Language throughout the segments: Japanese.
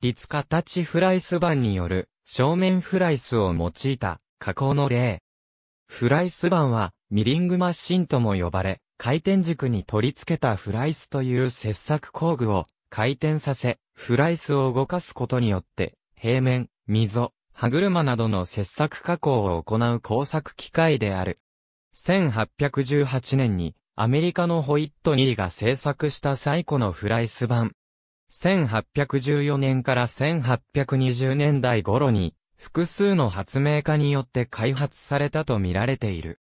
立形フライス板による正面フライスを用いた加工の例。フライス板はミリングマシンとも呼ばれ、回転軸に取り付けたフライスという切削工具を回転させ、フライスを動かすことによって、平面、溝、歯車などの切削加工を行う工作機械である。1818年にアメリカのホイットニーが製作した最古のフライス板。1814年から1820年代頃に、複数の発明家によって開発されたと見られている。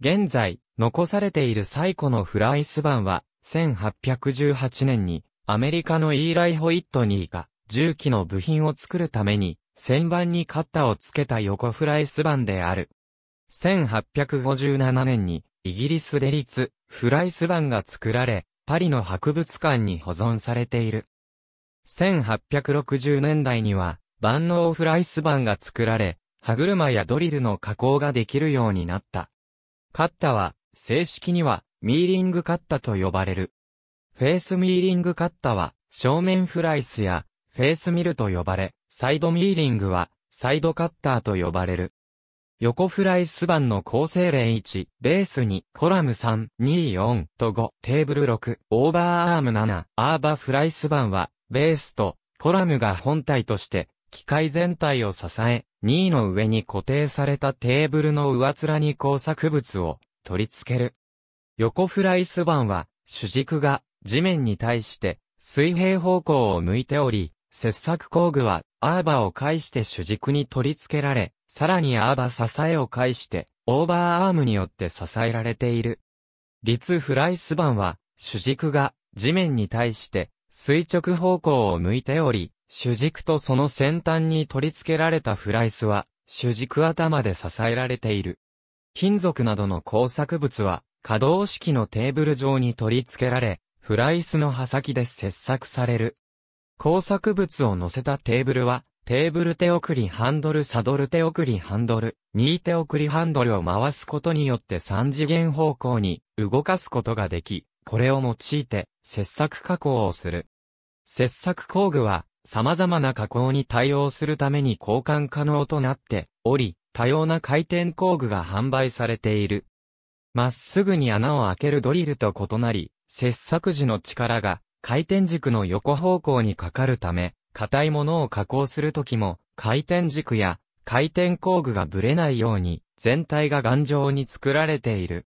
現在、残されている最古のフライス版は、1818年に、アメリカのイーライ・ホイットニーが、重機の部品を作るために、旋盤にカッターをつけた横フライス版である。1857年に、イギリスで立、フライス版が作られ、パリの博物館に保存されている。1860年代には、万能フライス板が作られ、歯車やドリルの加工ができるようになった。カッタは、正式には、ミーリングカッタと呼ばれる。フェースミーリングカッタは、正面フライスや、フェースミルと呼ばれ、サイドミーリングは、サイドカッターと呼ばれる。横フライス板の構成例1、ベース2、コラム3、2、4と5、テーブル6、オーバーアーム7、アーバーフライス板は、ベースとコラムが本体として、機械全体を支え、2位の上に固定されたテーブルの上面に工作物を取り付ける。横フライス板は、主軸が地面に対して水平方向を向いており、切削工具はアーバーを介して主軸に取り付けられ、さらにアーバー支えを介してオーバーアームによって支えられている。立フライス板は主軸が地面に対して垂直方向を向いており、主軸とその先端に取り付けられたフライスは、主軸頭で支えられている。金属などの工作物は、可動式のテーブル上に取り付けられ、フライスの刃先で切削される。工作物を乗せたテーブルは、テーブル手送りハンドルサドル手送りハンドル、右手送りハンドルを回すことによって3次元方向に動かすことができ、これを用いて、切削加工をする。切削工具は、様々な加工に対応するために交換可能となっており、多様な回転工具が販売されている。まっすぐに穴を開けるドリルと異なり、切削時の力が回転軸の横方向にかかるため、硬いものを加工するときも、回転軸や回転工具がぶれないように全体が頑丈に作られている。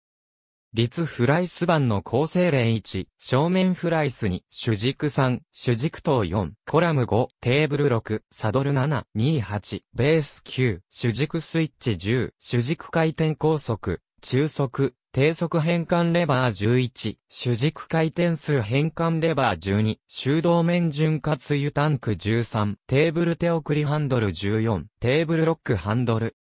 立フライス版の構成例1、正面フライス2、主軸3、主軸等4、コラム5、テーブル6、サドル7、28、ベース9、主軸スイッチ10、主軸回転高速、中速、低速変換レバー11、主軸回転数変換レバー12、修道面潤滑油タンク13、テーブル手送りハンドル14、テーブルロックハンドル、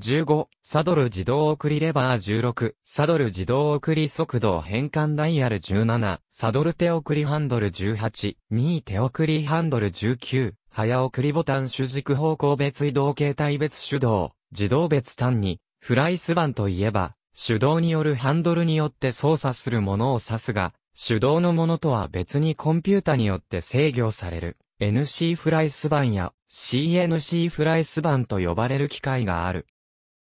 15、サドル自動送りレバー16、サドル自動送り速度変換ダイヤル17、サドル手送りハンドル18、2手送りハンドル19、早送りボタン主軸方向別移動形態別手動、自動別単に、フライス板といえば、手動によるハンドルによって操作するものを指すが、手動のものとは別にコンピュータによって制御される。NC フライス板や CNC フライス板と呼ばれる機械がある。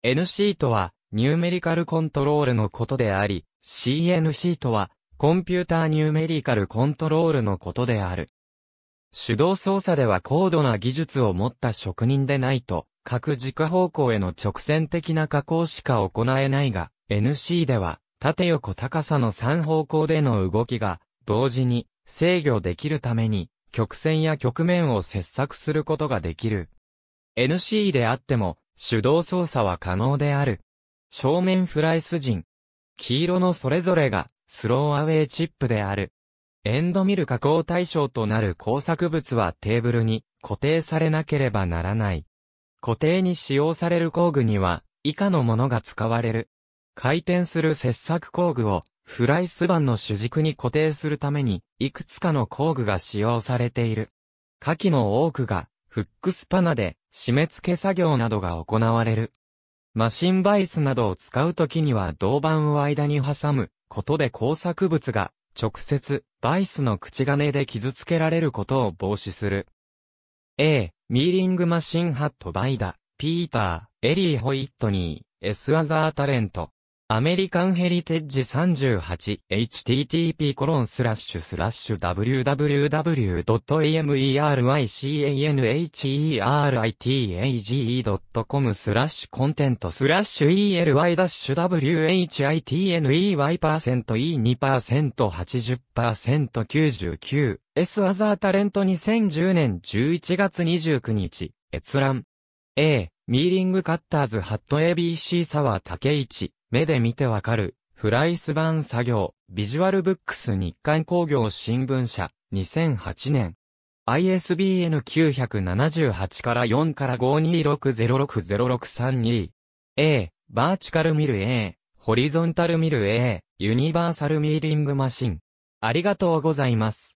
NC とは、ニューメリカルコントロールのことであり、CNC とは、コンピューターニューメリカルコントロールのことである。手動操作では高度な技術を持った職人でないと、各軸方向への直線的な加工しか行えないが、NC では、縦横高さの3方向での動きが、同時に制御できるために、曲線や局面を切削することができる。NC であっても、手動操作は可能である。正面フライス陣。黄色のそれぞれがスローアウェイチップである。エンドミル加工対象となる工作物はテーブルに固定されなければならない。固定に使用される工具には以下のものが使われる。回転する切削工具をフライス板の主軸に固定するためにいくつかの工具が使用されている。下記の多くがフックスパナで締め付け作業などが行われる。マシンバイスなどを使うときには銅板を間に挟むことで工作物が直接バイスの口金で傷つけられることを防止する。A、ミーリングマシンハットバイダ、ピーター、エリー・ホイットニー、エス・アザー・タレント。アメリカンヘリテッジ3 8 h t t p コロンススララッッシシュュ w w w a m e r i c a n h e r i t a g e c o m スラッシュコンテントスラッシュ ely-whitney%e2%80%99s アザータレント2010年11月29日閲覧 A ミーリングカッターズハット ABC サワー竹市目で見てわかる、フライス版作業、ビジュアルブックス日刊工業新聞社、2008年。ISBN 978から4から526060632。A、バーチカルミル A、ホリゾンタルミル A、ユニバーサルミーリングマシン。ありがとうございます。